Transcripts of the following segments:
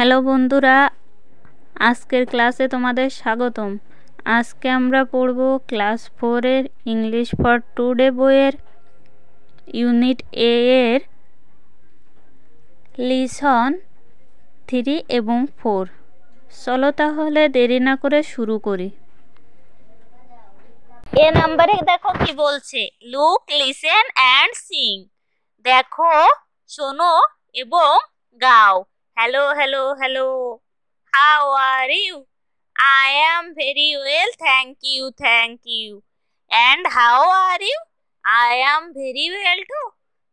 hello বন্ধুরা আজকের ক্লাসে তোমাদের স্বাগতম আজকে আমরা পড়ব ক্লাস ফোরের ইংলিশ ফর টুডে বইয়ের ইউনিট এ এর লিসন থ্রি এবং ফোর চলো তাহলে দেরি না করে শুরু করি এ নাম্বারে দেখো কি বলছে লুক লিসেন অ্যান্ড সিং দেখো শোনো এবং গাও hello hello hello how are you I am very well thank you thank you and how are you I am very well too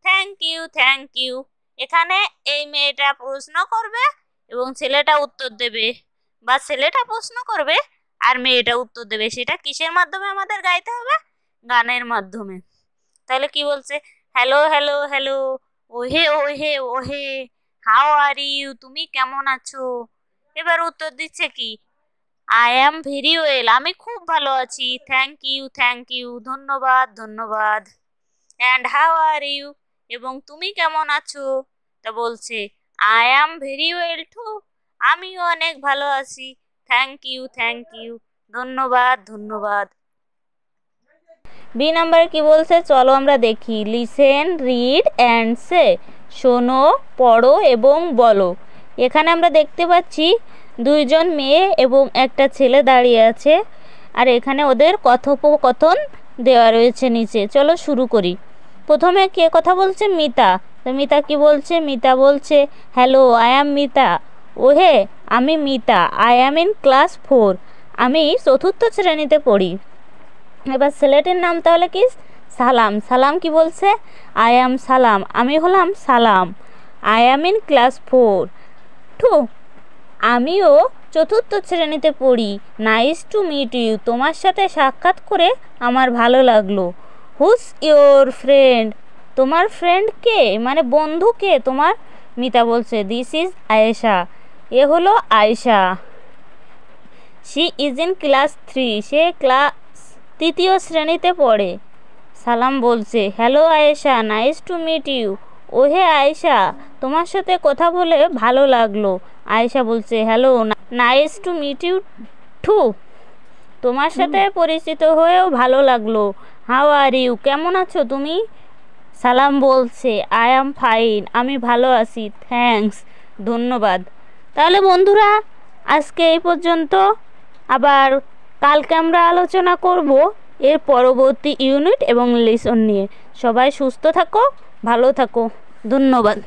thank you thank you এখানে এই মেয়েটা প্রশ্ন করবে এবং ছেলেটা উত্তর দেবে বা ছেলেটা প্রশ্ন করবে আর মেয়েটা উত্তর দেবে সেটা কিসের মাধ্যমে আমাদের গাইতে হবে গানের মাধ্যমে তাহলে কি বলছে হ্যালো হ্যালো হ্যালো ওহে ওহে ওহে হাউ আর ইউ তুমি কেমন আছো এবার উত্তর দিচ্ছে কি আই অ্যাম ভেরি ওয়েল আমি খুব ভালো আছি থ্যাংক ইউ থ্যাংক ইউ ধন্যবাদ ধন্যবাদ অ্যান্ড হাউ আর ইউ এবং তুমি কেমন আছো তা বলছে I am very well too আমিও অনেক ভালো আছি থ্যাংক ইউ থ্যাংক ইউ ধন্যবাদ ধন্যবাদ বি নাম্বার কি বলছে চলো আমরা দেখি লিসেন রিড অ্যান্ড সে শোনো পড়ো এবং বলো এখানে আমরা দেখতে পাচ্ছি দুইজন মেয়ে এবং একটা ছেলে দাঁড়িয়ে আছে আর এখানে ওদের কথোপকথন দেওয়া রয়েছে নিচে চলো শুরু করি প্রথমে কে কথা বলছে মিতা তো মিতা কি বলছে মিতা বলছে হ্যালো আই অ্যাম মিতা ওহে আমি Mita I am in class four আমি চতুর্থ শ্রেণীতে পড়ি এবার ছেলেটির নাম তাহলে কি সালাম সালাম কি বলছে আই আম সালাম আমি হলাম Salam I am in class four too আমিও চতুর্থ শ্রেণীতে পড়ি নাইস টু মিট ইউ তোমার সাথে সাক্ষাৎ করে আমার ভালো লাগলো হুস ইওর ফ্রেন্ড তোমার ফ্রেন্ড কে মানে বন্ধু কে তোমার মিতা বলছে দিস ইজ আয়েশা এ হলো Ayesha she is in class three সে ক্লাস তৃতীয় শ্রেণীতে পড়ে সালাম বলছে hello Ayesha nice to meet you ওহে আয়েশা তোমার সাথে কথা বলে ভালো লাগলো আয়েশা বলছে hello nice to meet you too তোমার সাথে পরিচিত হয়েও ভালো লাগলো হাও আর ইউ কেমন আছো তুমি সালাম বলছে আই অ্যাম ফাইন আমি ভালো আছি থ্যাংকস ধন্যবাদ তাহলে বন্ধুরা আজকে এই পর্যন্ত আবার কালকে আমরা আলোচনা করব এর পরবর্তী ইউনিট এবং লেসন নিয়ে সবাই সুস্থ থাকো ভালো থাকো ধন্যবাদ